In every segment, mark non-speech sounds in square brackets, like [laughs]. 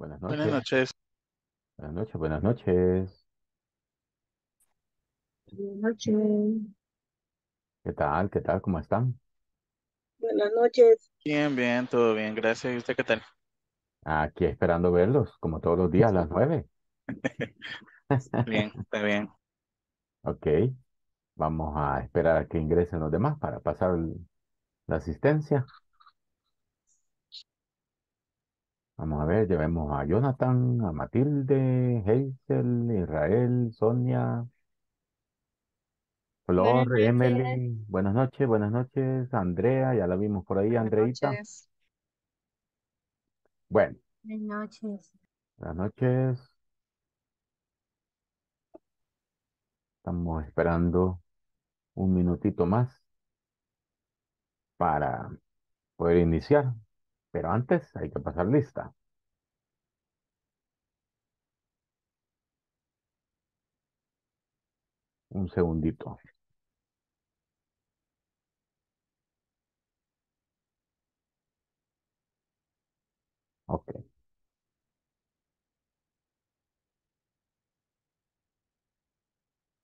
Buenas noches. Buenas noches. Buenas noches, buenas noches. ¿Qué tal? ¿Qué tal? ¿Cómo están? Buenas noches. Bien, bien, todo bien. Gracias. ¿Y usted qué tal? Aquí esperando verlos, como todos los días, a las nueve. está [laughs] bien, está bien. [laughs] Ok. Vamos a esperar a que ingresen los demás para pasar la asistencia. Vamos a ver, llevemos a Jonathan, a Matilde, Hazel, Israel, Sonia, Flor, Emily. Buenas noches, buenas noches. Andrea, ya la vimos por ahí, Andreita. Bueno, Buenas noches. buenas noches. Estamos esperando un minutito más para poder iniciar. Pero antes hay que pasar lista. Un segundito. Ok.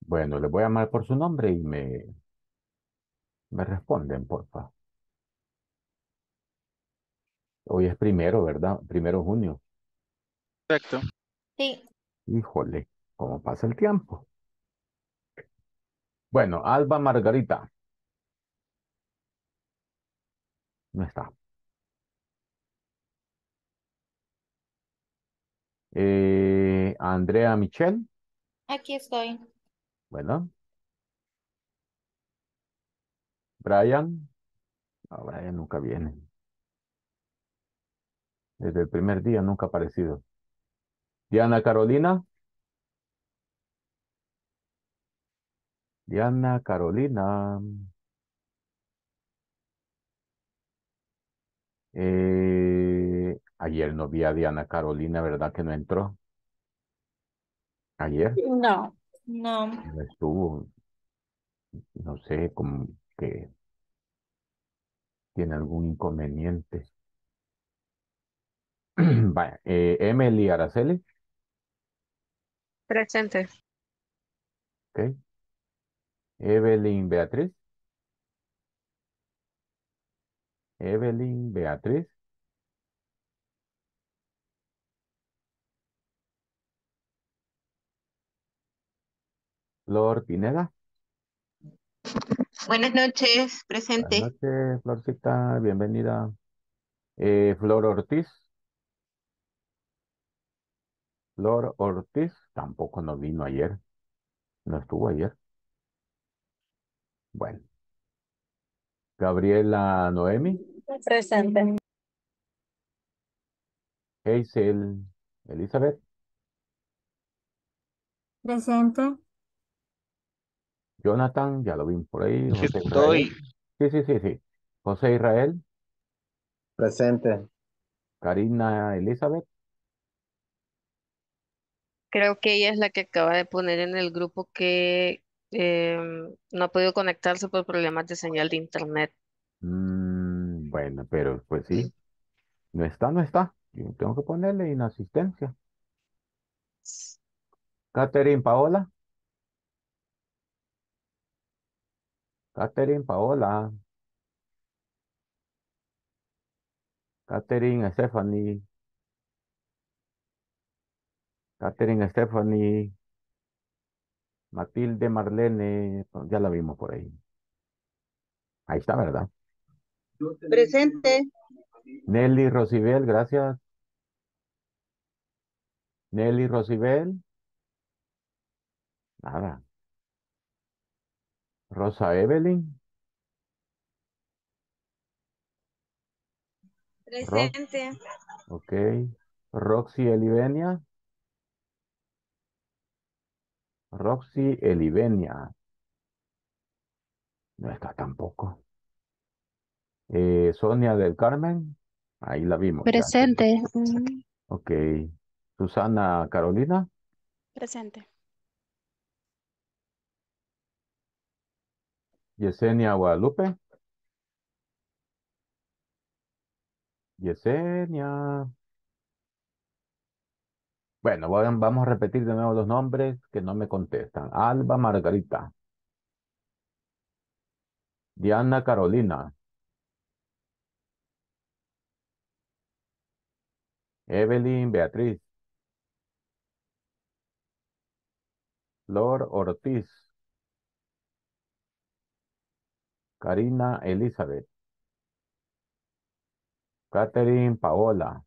Bueno, le voy a llamar por su nombre y me, me responden, por favor. Hoy es primero, ¿verdad? Primero junio. Perfecto. Sí. Híjole, cómo pasa el tiempo. Bueno, Alba Margarita. No está. Eh, Andrea Michel. Aquí estoy. Bueno. Brian. No, Brian nunca viene. Desde el primer día nunca ha aparecido. Diana Carolina. Diana Carolina. Eh, ayer no vi a Diana Carolina, ¿verdad que no entró? ¿Ayer? No, no. No estuvo. No sé, como que tiene algún inconveniente. [clears throat] Vaya, eh, Emily Araceli. Presente. Evelyn Beatriz. Evelyn Beatriz. Flor Pineda. Buenas noches, presente. Buenas Florcita, bienvenida. Eh, Flor Ortiz. Flor Ortiz tampoco nos vino ayer. No estuvo ayer. Bueno. Gabriela Noemi. Presente. Hazel Elizabeth. Presente. Jonathan, ya lo vimos por ahí. Sí, sí, sí, sí. José Israel. Presente. Karina Elizabeth. Creo que ella es la que acaba de poner en el grupo que em, no ha podido conectarse por problemas de señal de internet. Mm, bueno, pero pues sí, no está, no está. Yo tengo que ponerle inasistencia. Catherine, Paola. Catherine, Paola. Catherine, Stephanie. Catherine Stephanie, Matilde Marlene, ya la vimos por ahí. Ahí está, ¿verdad? Presente. Nelly Rosibel, gracias. Nelly Rosibel. Nada. Rosa Evelyn. Presente. Okay. ok. Roxy Elivenia. Roxy Elivenia. No está tampoco. Eh, Sonia del Carmen. Ahí la vimos. Presente. Okay. Ok. Susana Carolina. Presente. Yesenia Guadalupe. Yesenia. Bueno, vamos a repetir de nuevo los nombres que no me contestan. Alba Margarita, Diana Carolina, Evelyn Beatriz, Flor Ortiz, Karina Elizabeth, Catherine Paola,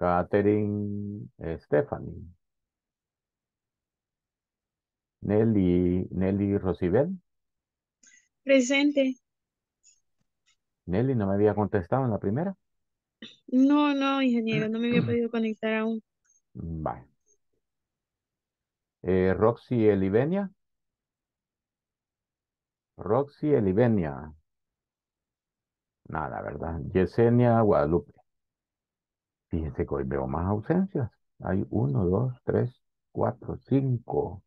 Catherine Stephanie. Nelly, Nelly Rosibel. Presente. Nelly, ¿no me había contestado en la primera? No, no, ingeniero, no me había podido conectar aún. [clears throat] Vale. Eh, Roxy Elivenia. Roxy Elivenia. Nada, ¿verdad? Yesenia Guadalupe. Fíjense que hoy veo más ausencias. Hay uno, dos, tres, cuatro, cinco,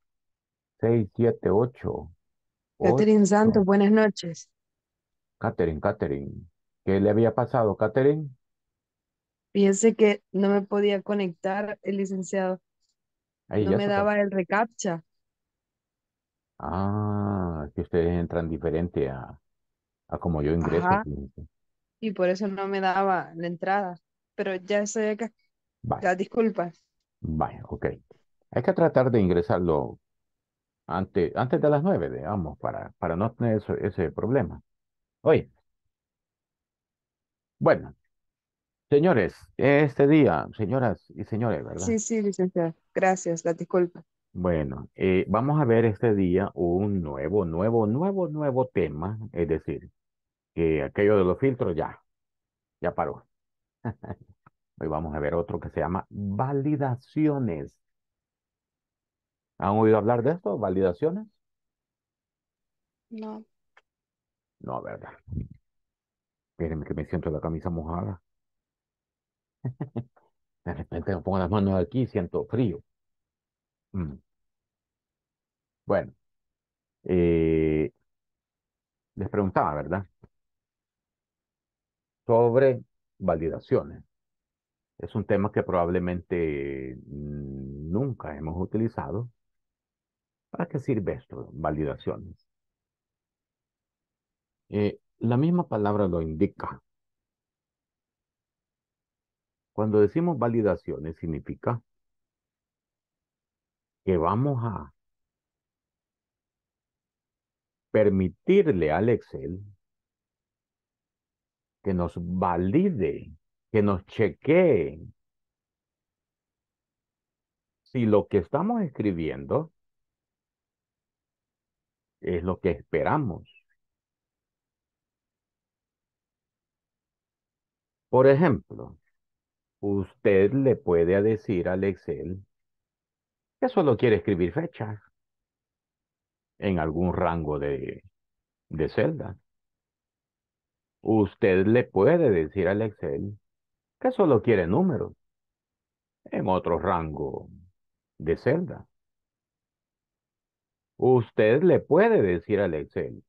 seis, siete, ocho. Catherine Santos, buenas noches. Catherine, Catherine. ¿Qué le había pasado, Catherine? piense que no me podía conectar el licenciado. no me daba el recaptcha. Ah, que ustedes entran diferente a, a como yo ingreso. Y por eso no me daba la entrada pero ya estoy acá. Vale. disculpas. Vale, ok. Hay que tratar de ingresarlo antes, antes de las nueve, digamos, para, para no tener ese problema. Oye. Bueno, señores, este día, señoras y señores, ¿verdad? Sí, sí, licenciada. Gracias, la disculpa. Bueno, eh, vamos a ver este día un nuevo, nuevo, nuevo, nuevo tema, es decir, que aquello de los filtros ya, ya paró. Hoy vamos a ver otro que se llama validaciones. ¿Han oído hablar de esto? ¿Validaciones? No. No, verdad. Espérenme que me siento la camisa mojada. [laughs] De repente me pongo las manos aquí y siento frío. Mm. Bueno. Eh, les preguntaba, ¿verdad? Sobre validaciones. Es un tema que probablemente mm, nunca hemos utilizado. ¿Para qué sirve esto, validaciones? Eh, la misma palabra lo indica. Cuando decimos validaciones significa que vamos a permitirle al Excel que nos valide, que nos chequee si lo que estamos escribiendo es lo que esperamos. Por ejemplo, usted le puede decir al Excel que solo quiere escribir fechas en algún rango de, celda. Usted le puede decir al Excel que solo quiere números en otro rango de celda. Usted le puede decir al Excel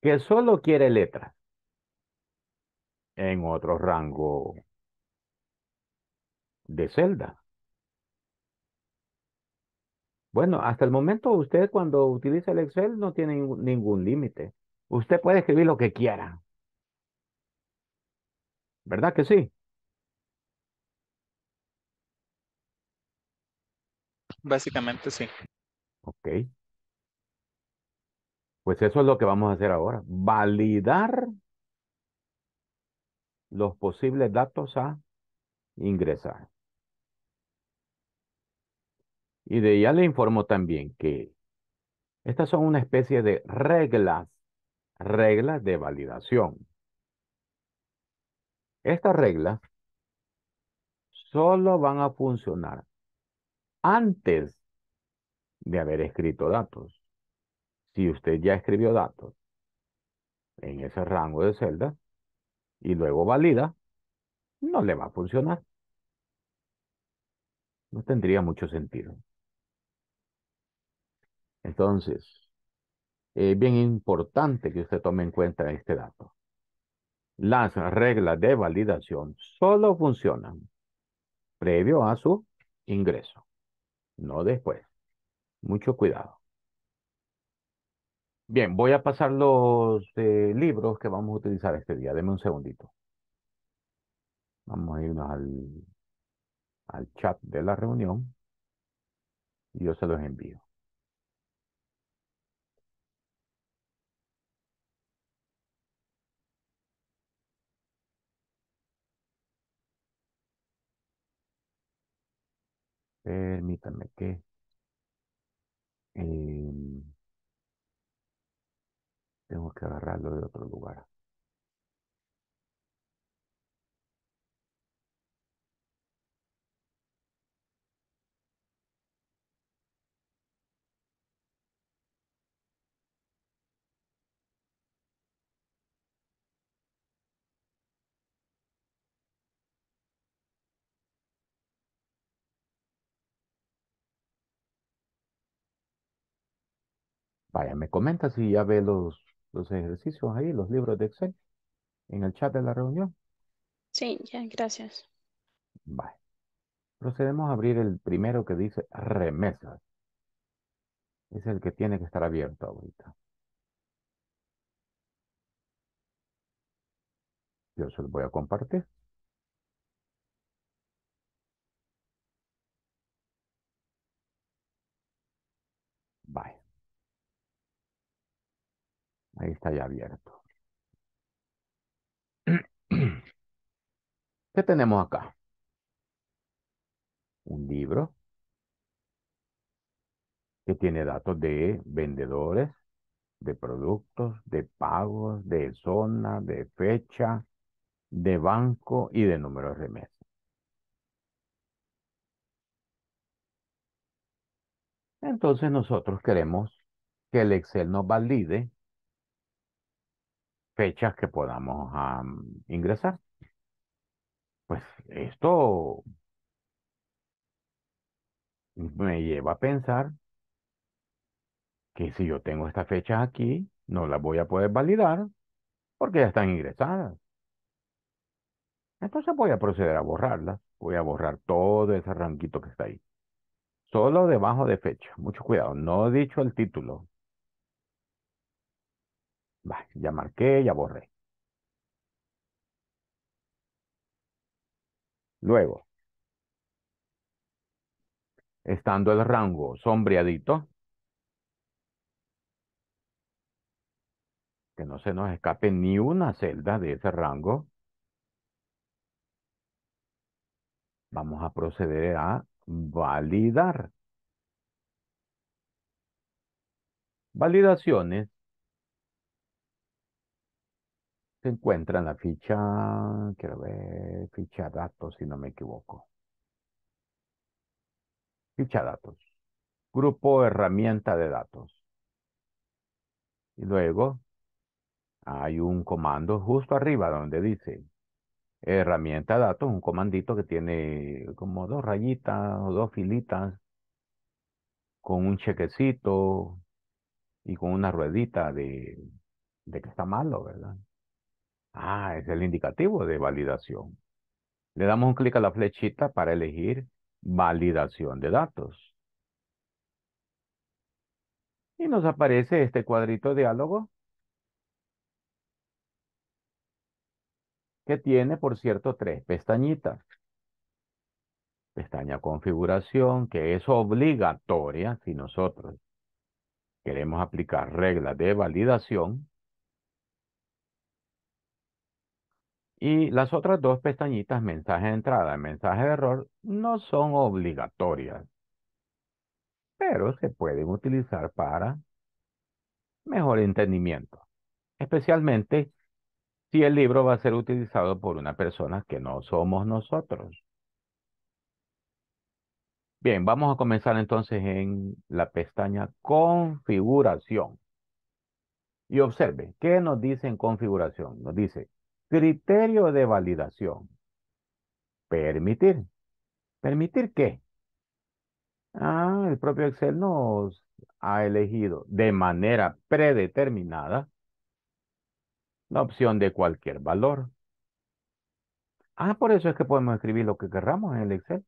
que solo quiere letras en otro rango de celda. Bueno, hasta el momento usted cuando utiliza el Excel no tiene ningún límite. Usted puede escribir lo que quiera. ¿Verdad que sí? Básicamente sí. Ok. Pues eso es lo que vamos a hacer ahora. Validar los posibles datos a ingresar. Y de ya le informo también que estas son una especie de reglas, reglas de validación. Estas reglas solo van a funcionar antes de haber escrito datos. Si usted ya escribió datos en ese rango de celda y luego valida, no le va a funcionar. No tendría mucho sentido. Entonces, es bien importante que usted tome en cuenta este dato las reglas de validación solo funcionan previo a su ingreso, no después. Mucho cuidado. Bien, voy a pasar los eh, libros que vamos a utilizar este día. Deme un segundito. Vamos a irnos al, al chat de la reunión y yo se los envío. Permítanme que... Em, tengo que agarrarlo de otro lugar. Vaya, me comenta si ya ve los, los ejercicios ahí, los libros de Excel, en el chat de la reunión. Sí, ya, gracias. Vale. Procedemos a abrir el primero que dice remesas. Es el que tiene que estar abierto ahorita. Yo se lo voy a compartir. Ahí está ya abierto. [clears throat] ¿Qué tenemos acá? Un libro que tiene datos de vendedores, de productos, de pagos, de zona, de fecha, de banco y de número de remesas. Entonces nosotros queremos que el Excel nos valide fechas que podamos ah, ingresar. Pues esto me lleva a pensar que si yo tengo estas fechas aquí, no las voy a poder validar porque ya están ingresadas. Entonces voy a proceder a borrarlas. Voy a borrar todo ese ranquito que está ahí. Solo debajo de fecha. Mucho cuidado. No he dicho el título ya marqué, ya borré. Luego, estando el rango sombreadito, que no se nos escape ni una celda de ese rango, vamos a proceder a validar. Validaciones Se encuentra en la ficha, quiero ver, ficha datos, si no me equivoco. Ficha datos. Grupo herramienta de datos. Y luego hay un comando justo arriba donde dice herramienta datos, un comandito que tiene como dos rayitas o dos filitas con un chequecito y con una ruedita de, de que está malo, ¿verdad? Ah, es el indicativo de validación. Le damos un clic a la flechita para elegir validación de datos. Y nos aparece este cuadrito de diálogo que tiene, por cierto, tres pestañitas. Pestaña configuración, que es obligatoria si nosotros queremos aplicar reglas de validación Y las otras dos pestañitas, mensaje de entrada y mensaje de error, no son obligatorias, pero se pueden utilizar para mejor entendimiento, especialmente si el libro va a ser utilizado por una persona que no somos nosotros. Bien, vamos a comenzar entonces en la pestaña configuración. Y observe, ¿qué nos dice en configuración? Nos dice Criterio de validación. Permitir. ¿Permitir qué? Ah, el propio Excel nos ha elegido de manera predeterminada la opción de cualquier valor. Ah, por eso es que podemos escribir lo que querramos en el Excel.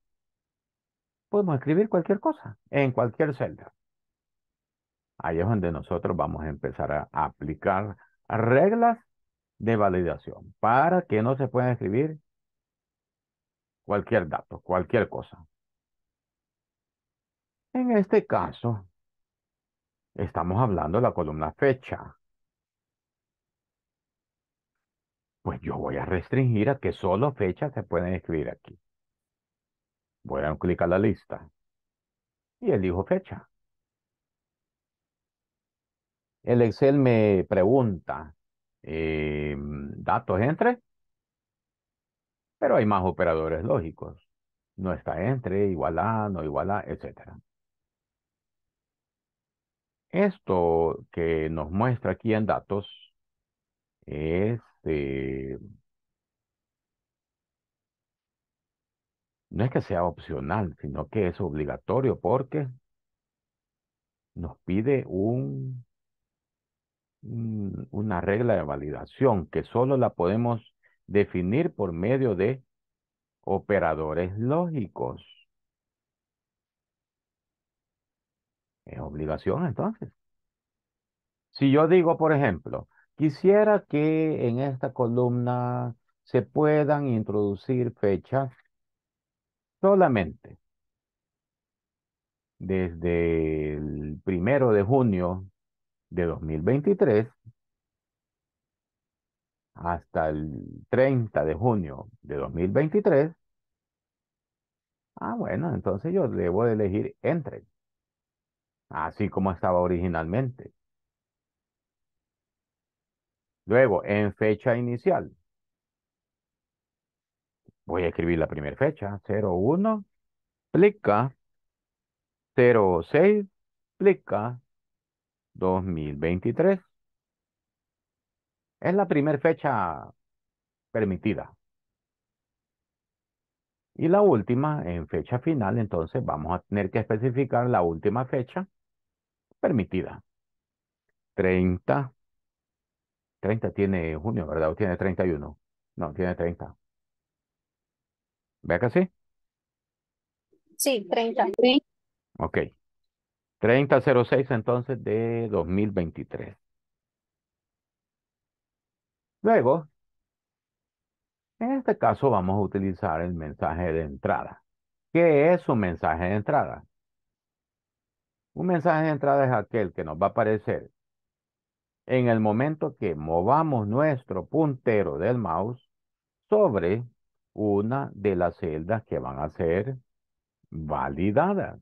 Podemos escribir cualquier cosa en cualquier celda. Ahí es donde nosotros vamos a empezar a aplicar reglas de validación para que no se pueda escribir cualquier dato, cualquier cosa. En este caso, estamos hablando de la columna fecha. Pues yo voy a restringir a que solo fechas se pueden escribir aquí. Voy a clicar clic a la lista y elijo fecha. El Excel me pregunta eh, datos entre, pero hay más operadores lógicos. No está entre, igual a, no igual a, etc. Esto que nos muestra aquí en datos es... Eh, no es que sea opcional, sino que es obligatorio porque nos pide un una regla de validación que solo la podemos definir por medio de operadores lógicos. Es obligación entonces. Si yo digo, por ejemplo, quisiera que en esta columna se puedan introducir fechas solamente desde el primero de junio de 2023 hasta el 30 de junio de 2023, ah, bueno, entonces yo debo de elegir entre, así como estaba originalmente. Luego, en fecha inicial, voy a escribir la primera fecha, 01, plica, 06, plica, 2023. Es la primera fecha permitida. Y la última, en fecha final, entonces vamos a tener que especificar la última fecha permitida. 30. 30 tiene junio, ¿verdad? ¿O tiene 31? No, tiene 30. ¿Ve acá sí? Sí, 30. Ok. 3006 entonces de 2023. Luego, en este caso vamos a utilizar el mensaje de entrada. ¿Qué es un mensaje de entrada? Un mensaje de entrada es aquel que nos va a aparecer en el momento que movamos nuestro puntero del mouse sobre una de las celdas que van a ser validadas.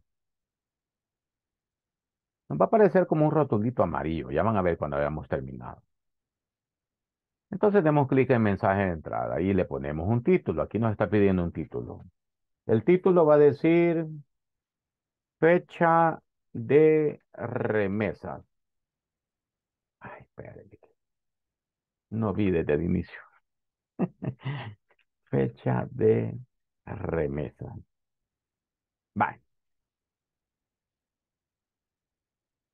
Nos va a aparecer como un rotulito amarillo. Ya van a ver cuando hayamos terminado. Entonces demos clic en mensaje de entrada y le ponemos un título. Aquí nos está pidiendo un título. El título va a decir fecha de remesa. Ay, espérate. No vi desde el inicio. [laughs] fecha de remesa. Vale.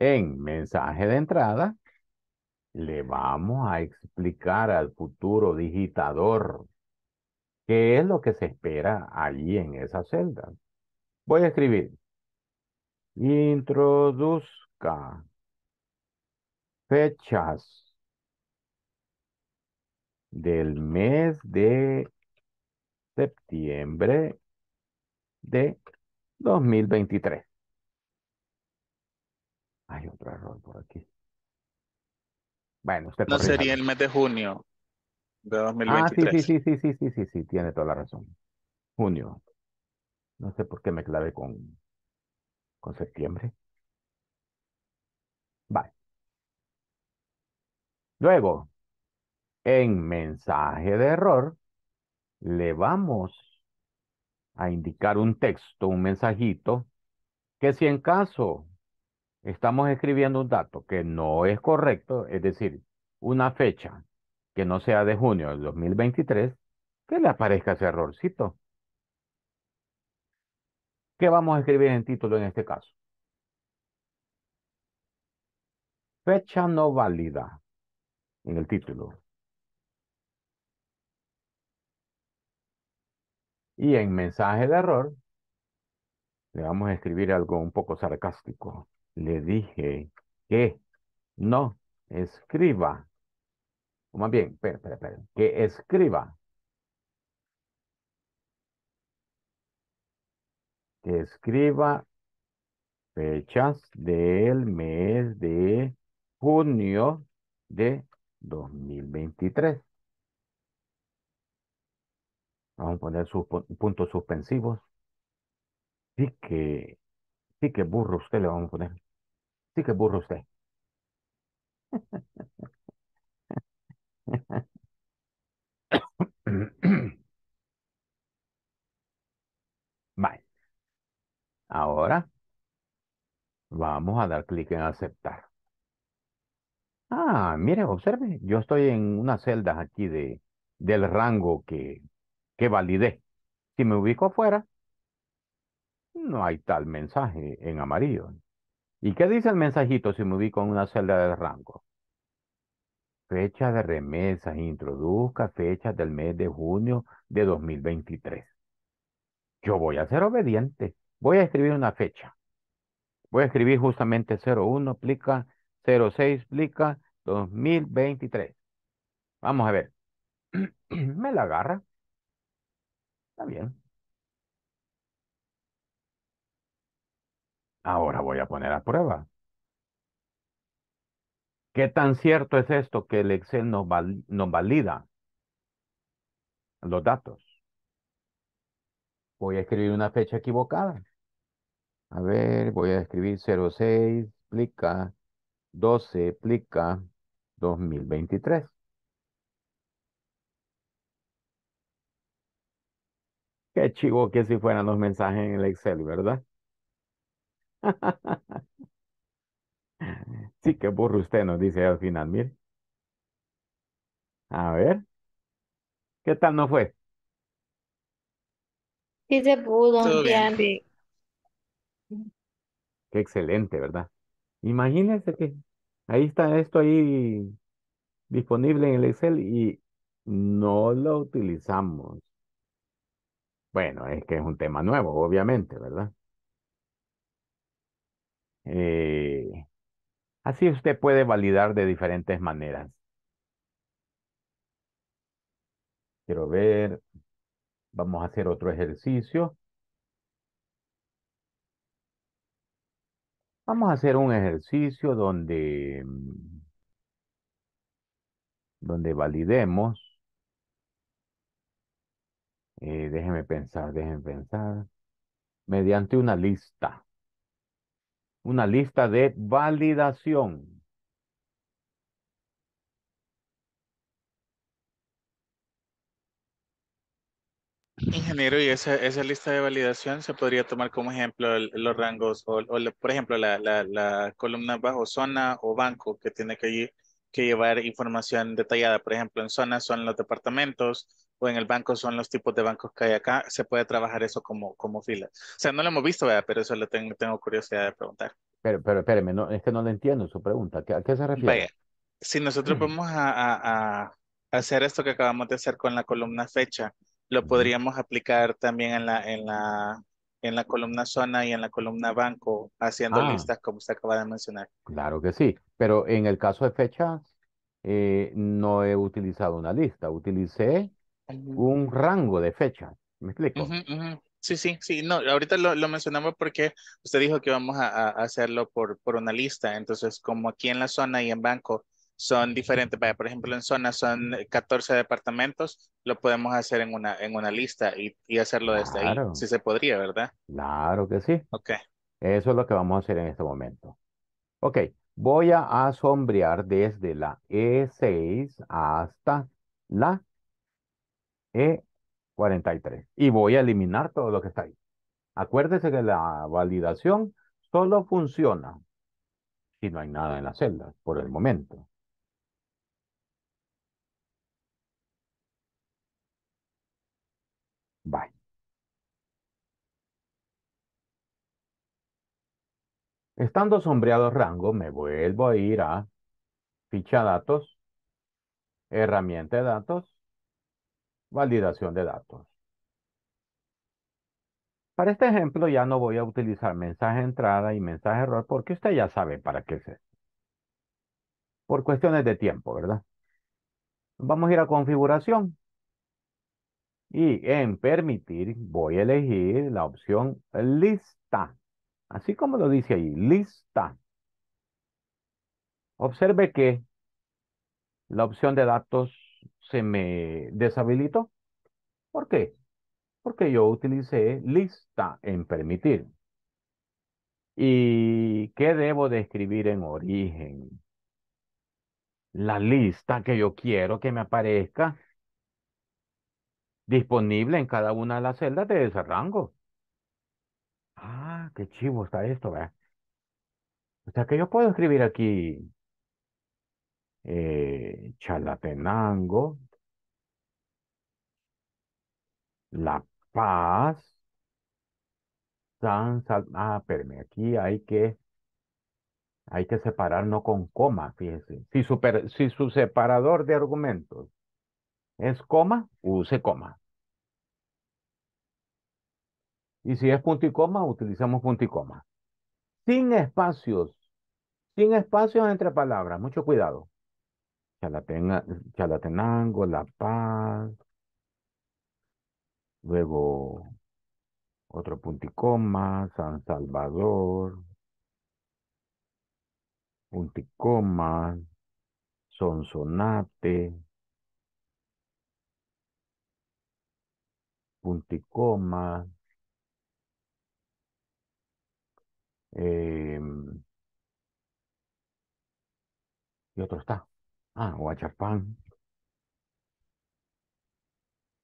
En mensaje de entrada, le vamos a explicar al futuro digitador qué es lo que se espera allí en esa celda. Voy a escribir. Introduzca fechas del mes de septiembre de 2023. Hay otro error por aquí. Bueno, usted No sería el mes de junio de 2023. Ah, sí, sí, sí, sí, sí, sí, sí, sí, tiene toda la razón. Junio. No sé por qué me clave con, con septiembre. Vale. Luego, en mensaje de error, le vamos a indicar un texto, un mensajito, que si en caso estamos escribiendo un dato que no es correcto, es decir, una fecha que no sea de junio del 2023, que le aparezca ese errorcito. ¿Qué vamos a escribir en título en este caso? Fecha no válida en el título. Y en mensaje de error le vamos a escribir algo un poco sarcástico le dije que no escriba. O más bien, espera, espera, Que escriba. Que escriba fechas del mes de junio de 2023. Vamos a poner sus puntos suspensivos. Sí que, sí que burro usted le vamos a poner. Sí que burro usted. Vale. Ahora vamos a dar clic en aceptar. Ah, mire, observe, yo estoy en unas celdas aquí de, del rango que, que validé. Si me ubico afuera, no hay tal mensaje en amarillo. ¿Y qué dice el mensajito si me ubico en una celda de rango? Fecha de remesas, introduzca fechas del mes de junio de 2023. Yo voy a ser obediente, voy a escribir una fecha. Voy a escribir justamente 01, plica 06, plica 2023. Vamos a ver. [clears throat] me la agarra. Está bien. Ahora voy a poner a prueba. ¿Qué tan cierto es esto que el Excel nos, valida los datos? Voy a escribir una fecha equivocada. A ver, voy a escribir 06, plica, 12, plica, 2023. Qué chivo que si fueran los mensajes en el Excel, ¿verdad? [laughs] Sí, que burro usted nos dice al final, mire. A ver, ¿qué tal no fue? Sí se pudo, Qué excelente, ¿verdad? Imagínense que ahí está esto ahí disponible en el Excel y no lo utilizamos. Bueno, es que es un tema nuevo, obviamente, ¿verdad? Eh, así usted puede validar de diferentes maneras. Quiero ver, vamos a hacer otro ejercicio. Vamos a hacer un ejercicio donde, donde validemos. Eh, déjeme pensar, déjenme pensar. Mediante una lista una lista de validación. Ingeniero, y esa, lista de validación se podría tomar como ejemplo los rangos, o, por ejemplo la, columna bajo zona o banco que tiene que, que llevar información detallada. Por ejemplo, en zona son los departamentos, o en el banco son los tipos de bancos que hay acá, se puede trabajar eso como, como fila. O sea, no lo hemos visto, pero eso le tengo, tengo curiosidad de preguntar. Pero, pero espéreme, no, es que no le entiendo su pregunta. ¿A qué, se refiere? si nosotros vamos a, a, a, hacer esto que acabamos de hacer con la columna fecha, lo podríamos aplicar también en la, en la, en la columna zona y en la columna banco, haciendo ah. listas como usted acaba de mencionar. Claro que sí, pero en el caso de fecha eh, no he utilizado una lista, utilicé un rango de fecha. ¿Me explico? Sí, sí, sí. No, ahorita lo, mencionamos porque usted dijo que vamos a, hacerlo por, por una lista. Entonces, como aquí en la zona y en Banco son diferentes, vaya, por ejemplo, en zona son 14 departamentos, lo podemos hacer en una, en una lista y, hacerlo desde claro. ahí. Sí se podría, ¿verdad? Claro que sí. Ok. Eso es lo que vamos a hacer en este momento. Ok, voy a sombrear desde la E6 hasta la e43. Y voy a eliminar todo lo que está ahí. Acuérdese que la validación solo funciona si no hay nada en las celdas por el momento. Bye. Estando sombreado rango, me vuelvo a ir a ficha datos, herramienta de datos, Validación de datos. Para este ejemplo ya no voy a utilizar mensaje entrada y mensaje error porque usted ya sabe para qué es Por cuestiones de tiempo, ¿verdad? Vamos a ir a configuración. Y en permitir voy a elegir la opción lista. Así como lo dice ahí, lista. Observe que la opción de datos se me deshabilitó. ¿Por qué? Porque yo utilicé lista en permitir. ¿Y qué debo de escribir en origen? La lista que yo quiero que me aparezca disponible en cada una de las celdas de ese rango. Ah, qué chivo está esto, ¿verdad? O sea que yo puedo escribir aquí eh, Chalatenango, La Paz, San Sal... Ah, aquí hay que, hay que separar no con coma, fíjese. Si, si su separador de argumentos es coma, use coma. Y si es punto y coma, utilizamos punto y coma. Sin espacios. Sin espacios entre palabras. Mucho cuidado. Chalatenango, La Paz, luego otro Punticoma, San Salvador, Punticoma, Sonsonate, Punticoma, em, y otro está. Ah,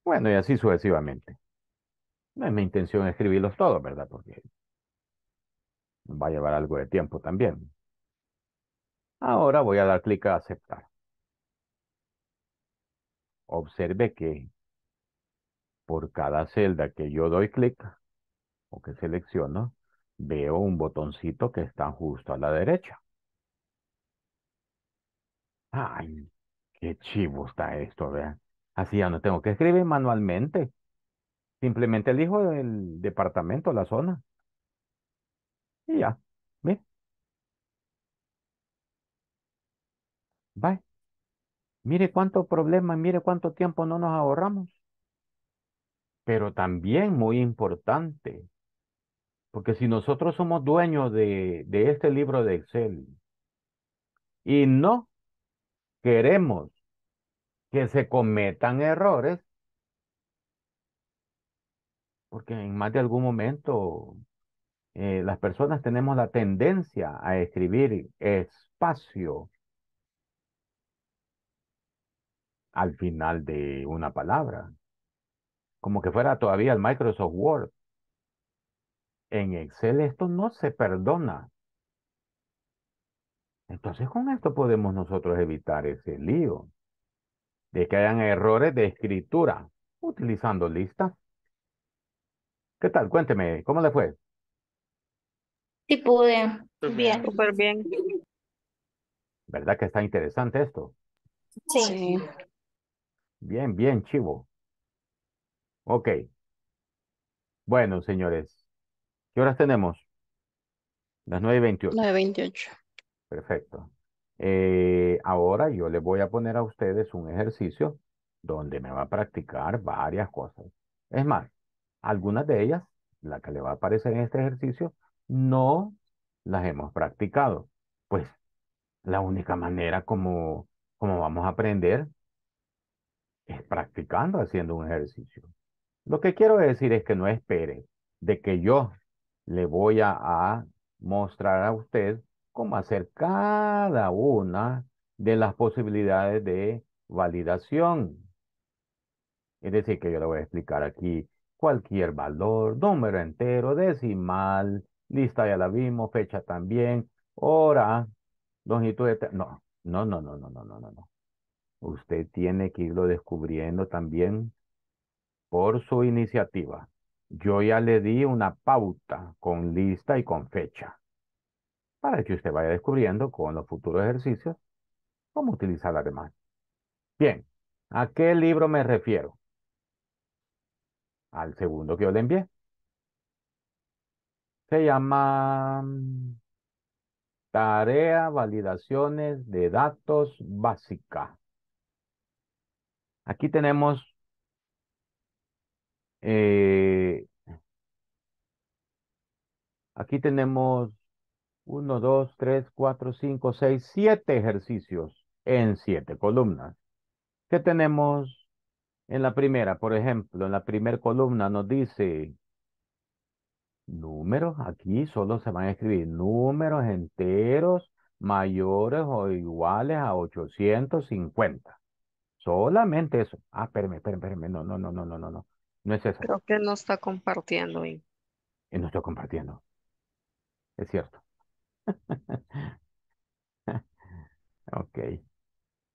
Bueno, y así sucesivamente. No es mi intención escribirlos todos, ¿verdad? Porque va a llevar algo de tiempo también. Ahora voy a dar clic a aceptar. Observe que por cada celda que yo doy clic o que selecciono, veo un botoncito que está justo a la derecha. Ay, qué chivo está esto, vean. Así ya no tengo que escribir manualmente. Simplemente elijo el departamento, la zona. Y ya. Mire. Bye. Mire cuánto problema, mire cuánto tiempo no nos ahorramos. Pero también muy importante, porque si nosotros somos dueños de, de este libro de Excel y no queremos que se cometan errores, porque en más de algún momento eh, las personas tenemos la tendencia a escribir espacio al final de una palabra, como que fuera todavía el Microsoft Word. En Excel esto no se perdona. Entonces con esto podemos nosotros evitar ese lío de que hayan errores de escritura utilizando lista ¿Qué tal? Cuénteme, ¿cómo le fue? Sí pude. Bien. Súper bien. ¿Verdad que está interesante esto? Sí. Bien, bien, chivo. Ok. Bueno, señores, ¿qué horas tenemos? Las 9.28. veintiocho. Perfecto. Eh, ahora yo le voy a poner a ustedes un ejercicio donde me va a practicar varias cosas. Es más, algunas de ellas, la que le va a aparecer en este ejercicio, no las hemos practicado. Pues la única manera como, como vamos a aprender es practicando, haciendo un ejercicio. Lo que quiero decir es que no espere de que yo le voy a, a mostrar a usted cómo hacer cada una de las posibilidades de validación. Es decir, que yo le voy a explicar aquí cualquier valor, número entero, decimal, lista ya la vimos, fecha también, hora, longitud de... No, no, no, no, no, no, no, no. Usted tiene que irlo descubriendo también por su iniciativa. Yo ya le di una pauta con lista y con fecha para que usted vaya descubriendo con los futuros ejercicios cómo utilizar la Bien, ¿a qué libro me refiero? Al segundo que yo le envié. Se llama mm, Tarea Validaciones de Datos Básica. Aquí tenemos eh, aquí tenemos uno, dos, tres, cuatro, cinco, seis, siete ejercicios en siete columnas. ¿Qué tenemos en la primera? Por ejemplo, en la primera columna nos dice números, aquí solo se van a escribir números enteros mayores o iguales a 850. Solamente eso. Ah, espérame, espérame, espérame. No, no, no, no, no, no. No, no es eso. Creo que no está compartiendo. Y... Eh, no está compartiendo. Es cierto. [laughs] ok.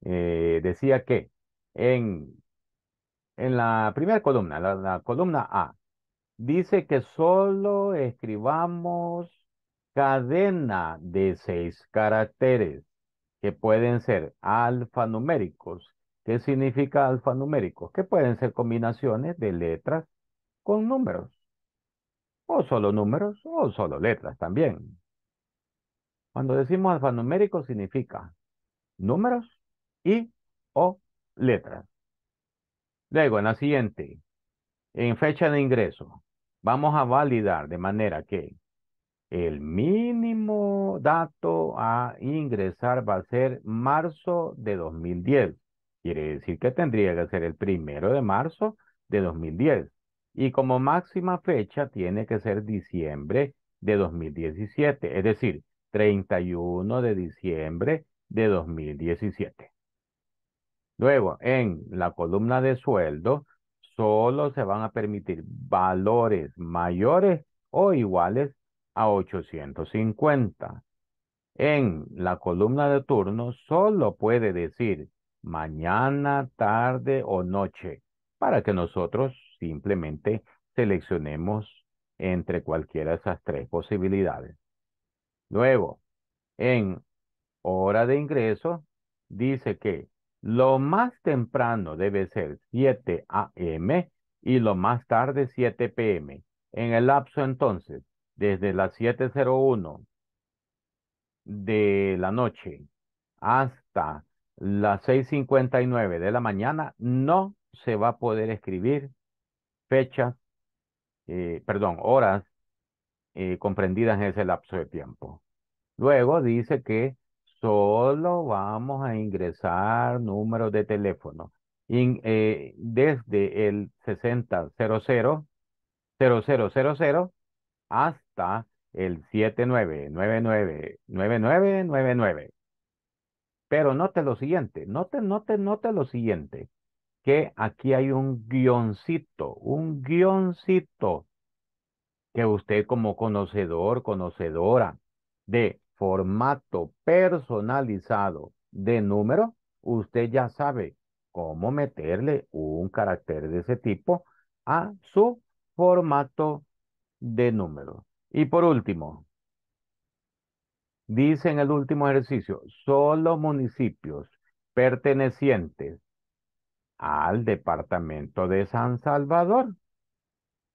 Eh, decía que en, la primera columna, la, la columna A, dice que solo escribamos cadena de seis caracteres que pueden ser alfanuméricos. ¿Qué significa alfanuméricos? Que pueden ser combinaciones de letras con números. O solo números o solo letras también. Cuando decimos alfanumérico significa números y o letras. Luego, en la siguiente, en fecha de ingreso, vamos a validar de manera que el mínimo dato a ingresar va a ser marzo de 2010. Quiere decir que tendría que ser el primero de marzo de 2010. Y como máxima fecha tiene que ser diciembre de 2017. Es decir, 31 de diciembre de 2017. Luego, en la columna de sueldo, solo se van a permitir valores mayores o iguales a 850. En la columna de turno solo puede decir mañana, tarde o noche para que nosotros simplemente seleccionemos entre cualquiera de esas tres posibilidades. Nuevo en hora de ingreso, dice que lo más temprano debe ser 7 a.m. y lo más tarde 7 p.m. En el lapso entonces, desde las 7.01 de la noche hasta las 6.59 de la mañana, no se va a poder escribir fechas, eh, perdón, horas eh, comprendidas en ese lapso de tiempo. Luego dice que solo vamos a ingresar números de teléfono eh, desde el 6000 0000 hasta el 79999999. Pero note lo siguiente, note, note, note lo siguiente, que aquí hay un guioncito, un guioncito que usted como conocedor, conocedora de formato personalizado de número, usted ya sabe cómo meterle un carácter de ese tipo a su formato de número. Y por último, dice en el último ejercicio, solo municipios pertenecientes al departamento de San Salvador.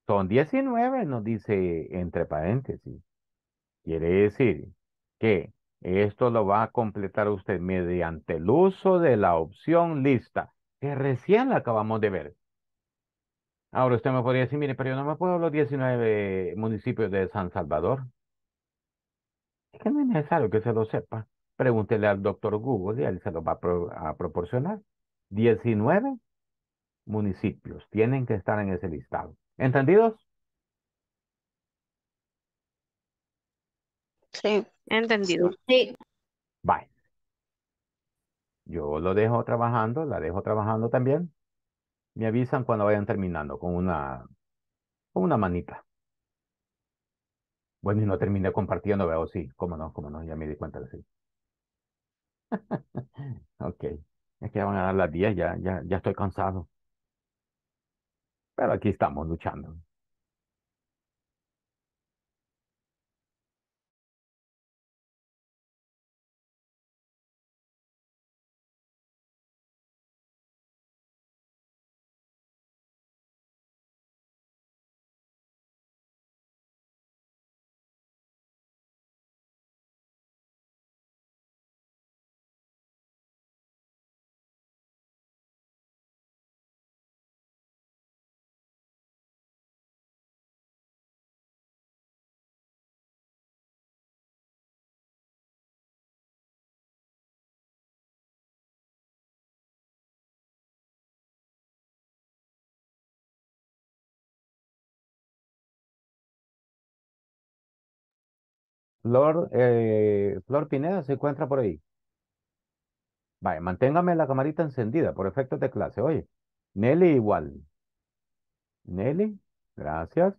Son 19, nos dice entre paréntesis. Quiere decir que esto lo va a completar usted mediante el uso de la opción lista, que recién la acabamos de ver. Ahora usted me podría decir, mire, pero yo no me puedo los 19 municipios de San Salvador. Es que no es necesario que se lo sepa. Pregúntele al doctor Google y él se lo va a, proporcionar. 19 municipios tienen que estar en ese listado. ¿Entendidos? Sí. Entendido. Sí. Bye. Yo lo dejo trabajando, la dejo trabajando también. Me avisan cuando vayan terminando con una, con una manita. Bueno, y no terminé compartiendo, veo, sí, cómo no, cómo no, ya me di cuenta de sí. [laughs] ok, es que ya van a dar las 10, ya, ya, ya estoy cansado. Pero aquí estamos luchando. Eh, Flor, Pineda se encuentra por ahí. Vale, manténgame la camarita encendida por efectos de clase. Oye, Nelly igual. Nelly, gracias.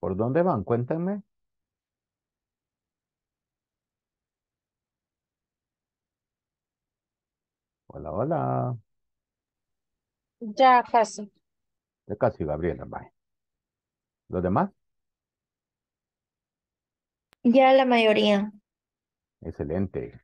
¿Por dónde van? Cuéntenme. Hola, hola. Ya casi. Ya casi, Gabriela, bye. ¿Los demás? Ya la mayoría. Excelente.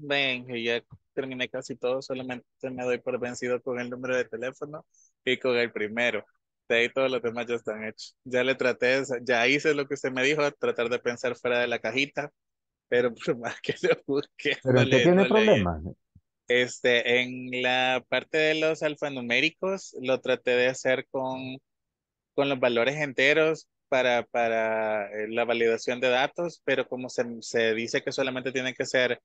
Ven, ya terminé casi todo, solamente me doy por vencido con el número de teléfono y con el primero. De ahí todos los temas ya están hechos. Ya le traté, ya hice lo que usted me dijo, tratar de pensar fuera de la cajita, pero [laughs] más que lo busque. Pero tiene problemas. ¿eh? Este, en la parte de los alfanuméricos, lo traté de hacer con, con los valores enteros para, para eh, la validación de datos, pero como se, se dice que solamente tiene que ser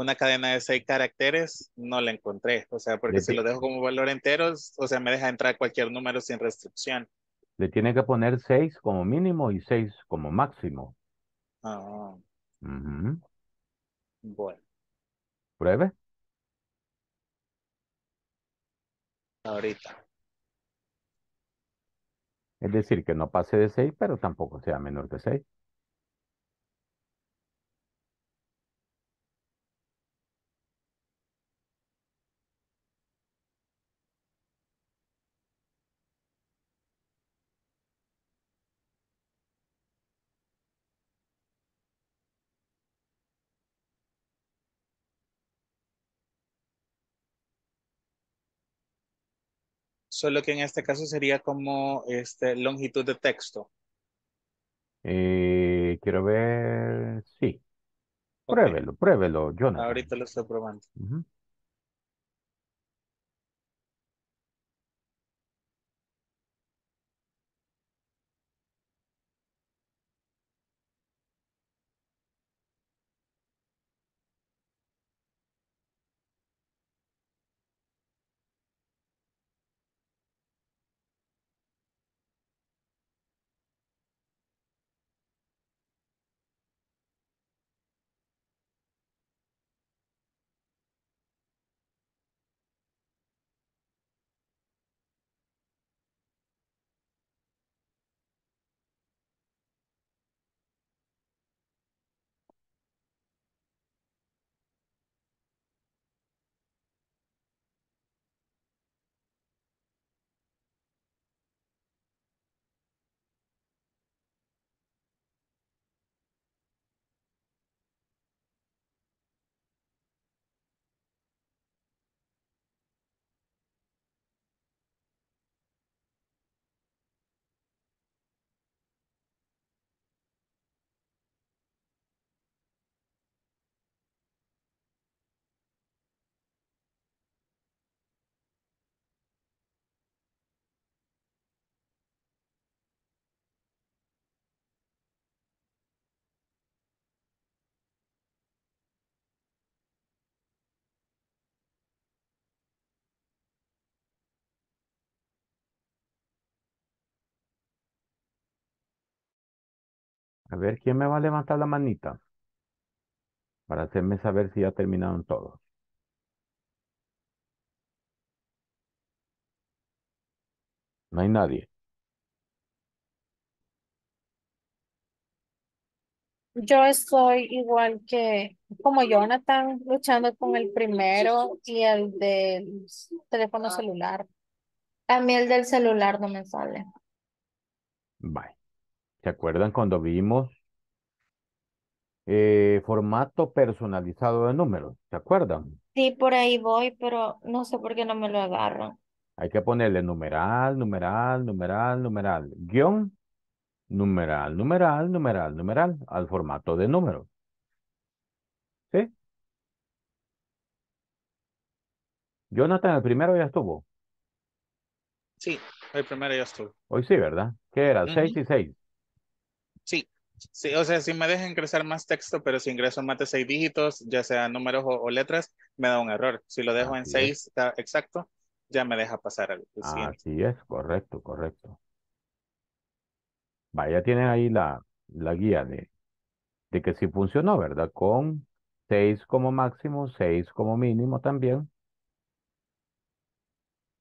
una cadena de seis caracteres, no la encontré. O sea, porque si lo dejo como valor entero, o sea, me deja entrar cualquier número sin restricción. Le tiene que poner seis como mínimo y seis como máximo. Ah. Bueno. Pruebe. Ahorita. Es decir, que no pase de seis, pero tampoco sea menor que seis. solo que en este caso sería como este, longitud de texto. Eh, quiero ver, sí. Pruébelo, pruébelo, Jonathan. Ahorita lo estoy probando. A ver, ¿quién me va a levantar la manita? Para hacerme saber si ya terminaron todos. No hay nadie. Yo estoy igual que como Jonathan, luchando con el primero y el del teléfono celular. A mí el del celular no me sale. Bye. ¿Se acuerdan cuando vimos eh, formato personalizado de números? ¿Se acuerdan? Sí, por ahí voy, pero no sé por qué no me lo agarro. Hay que ponerle numeral, numeral, numeral, numeral, guión, numeral, numeral, numeral, numeral, al formato de números. ¿Sí? Jonathan, el primero ya estuvo. Sí, el primero ya estuvo. Hoy sí, ¿verdad? ¿Qué era? Uh Seis y seis. Sí, o sea, si me deja ingresar más texto, pero si ingreso más de seis dígitos, ya sea números o, letras, me da un error. Si lo dejo en seis exacto, ya me deja pasar al ah, siguiente. Así es, correcto, correcto. Vaya, tienen ahí la, la guía de, de que si funcionó, ¿verdad? Con seis como máximo, seis como mínimo también.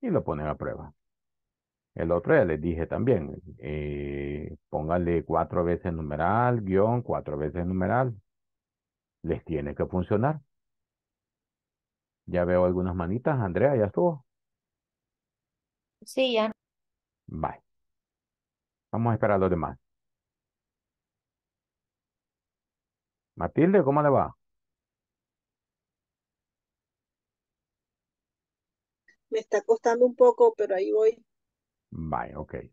Y lo ponen a prueba. El otro ya les dije también, eh, pónganle cuatro veces numeral, guión, cuatro veces numeral. Les tiene que funcionar. Ya veo algunas manitas. Andrea, ¿ya estuvo? Sí, ya. Bye. Vamos a esperar a los demás. Matilde, ¿cómo le va? Me está costando un poco, pero ahí voy. Vale, okay.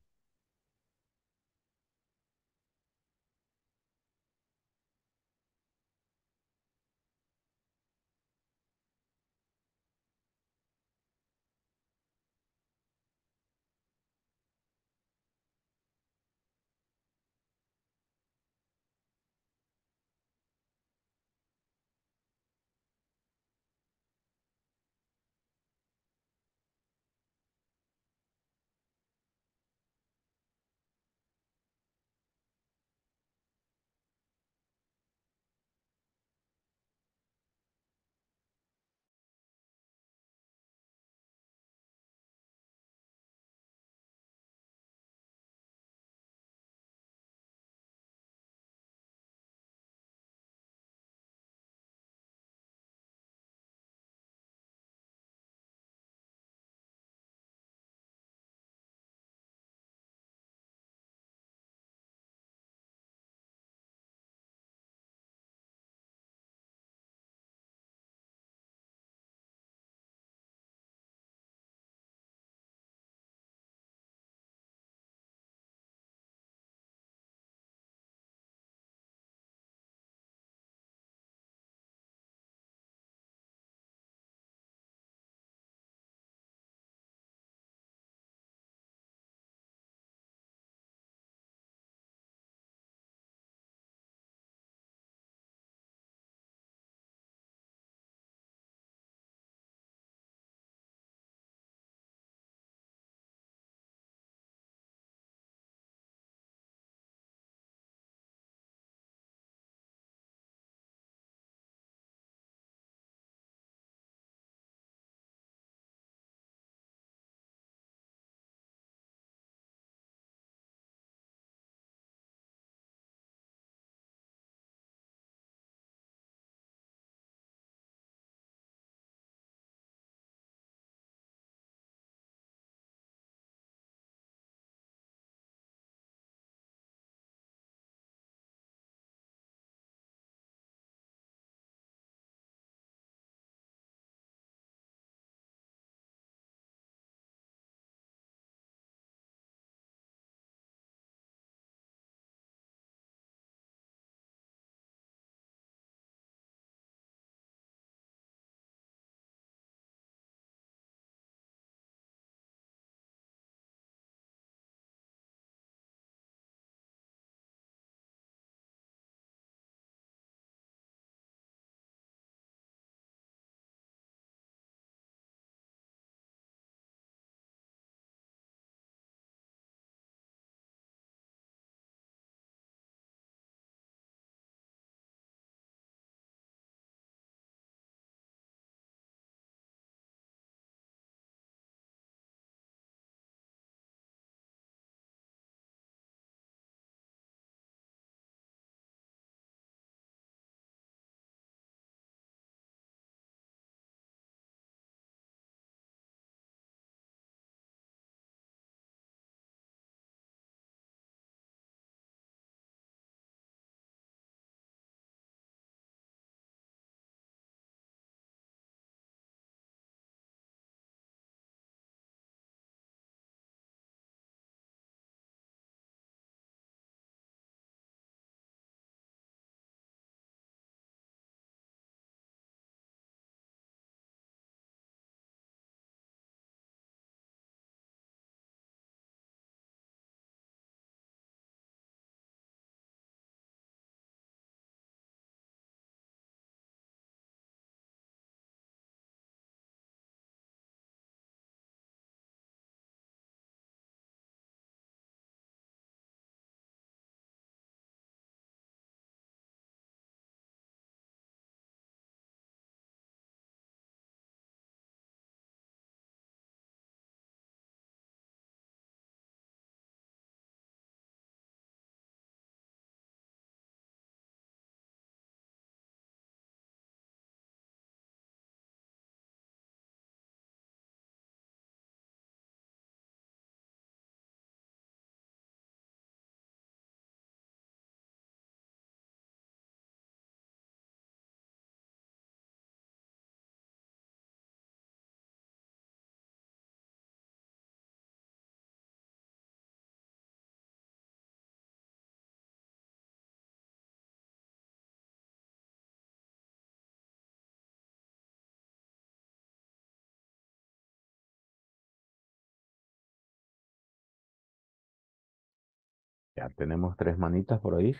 tenemos tres manitas por ahí.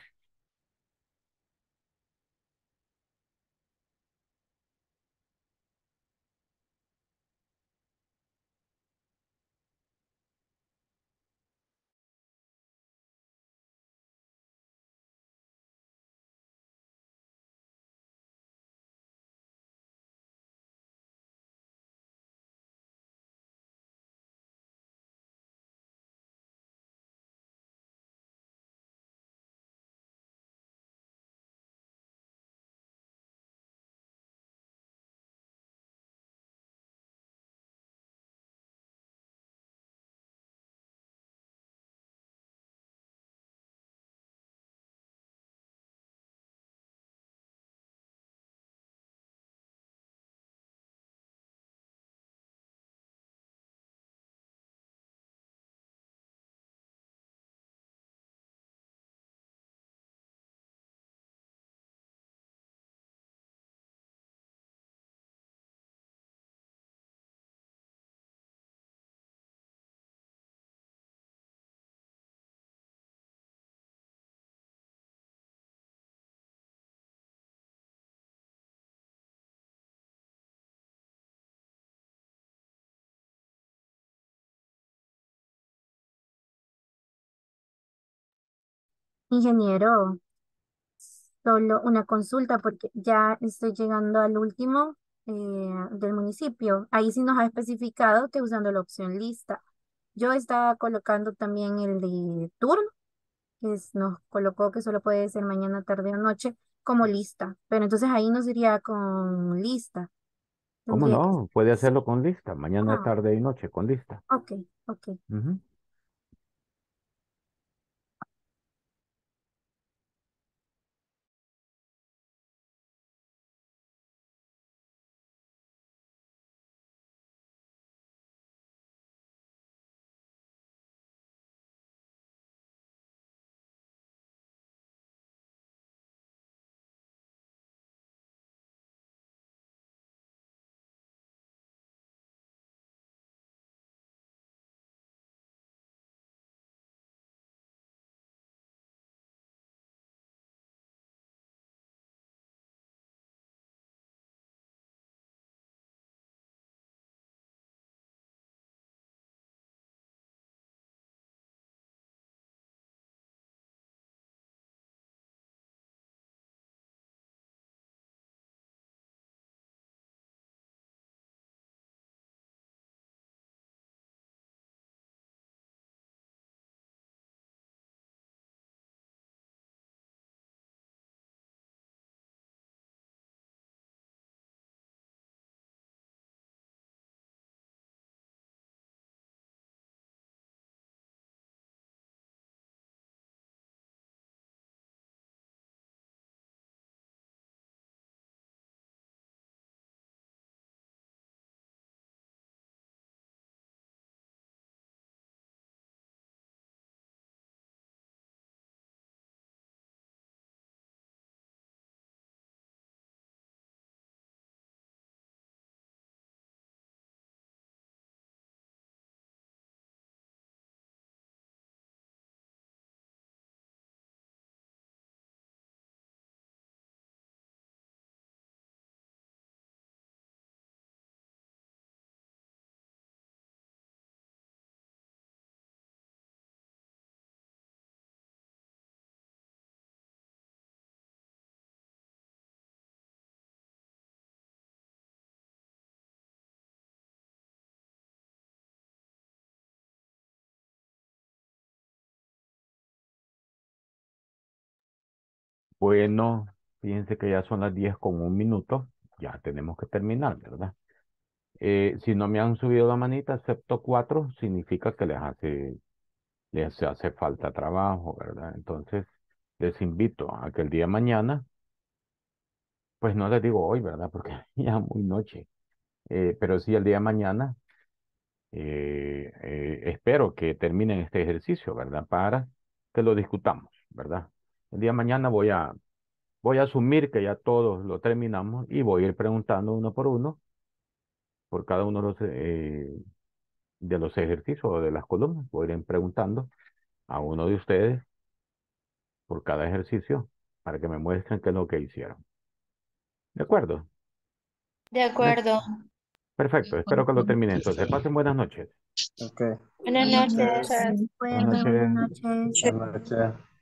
Ingeniero, solo una consulta porque ya estoy llegando al último eh, del municipio. Ahí sí nos ha especificado que usando la opción lista. Yo estaba colocando también el de turno, que nos colocó que solo puede ser mañana, tarde o noche, como lista. Pero entonces ahí no sería con lista. ¿Cómo no? Puede hacerlo con lista. Mañana, ah. tarde y noche, con lista. Ok, ok. Bueno, fíjense que ya son las 10 con un minuto. Ya tenemos que terminar, ¿verdad? Eh, si no me han subido la manita, excepto cuatro, significa que les hace, les hace falta trabajo, ¿verdad? Entonces, les invito a que el día mañana, pues no les digo hoy, ¿verdad? Porque [laughs] ya muy noche, eh, pero sí el día mañana, eh, espero que terminen este ejercicio, ¿verdad? Para que lo discutamos, ¿verdad? el día de mañana voy a, voy a asumir que ya todos lo terminamos y voy a ir preguntando uno por uno por cada uno de los, eh, de los ejercicios o de las columnas. Voy a ir preguntando a uno de ustedes por cada ejercicio para que me muestren qué es lo que hicieron. ¿De acuerdo? De acuerdo. Perfecto, espero que lo terminen. Entonces, pasen buenas noches. Okay. Buenas noches. Buenas noches. Buenas noches. Buenas noches.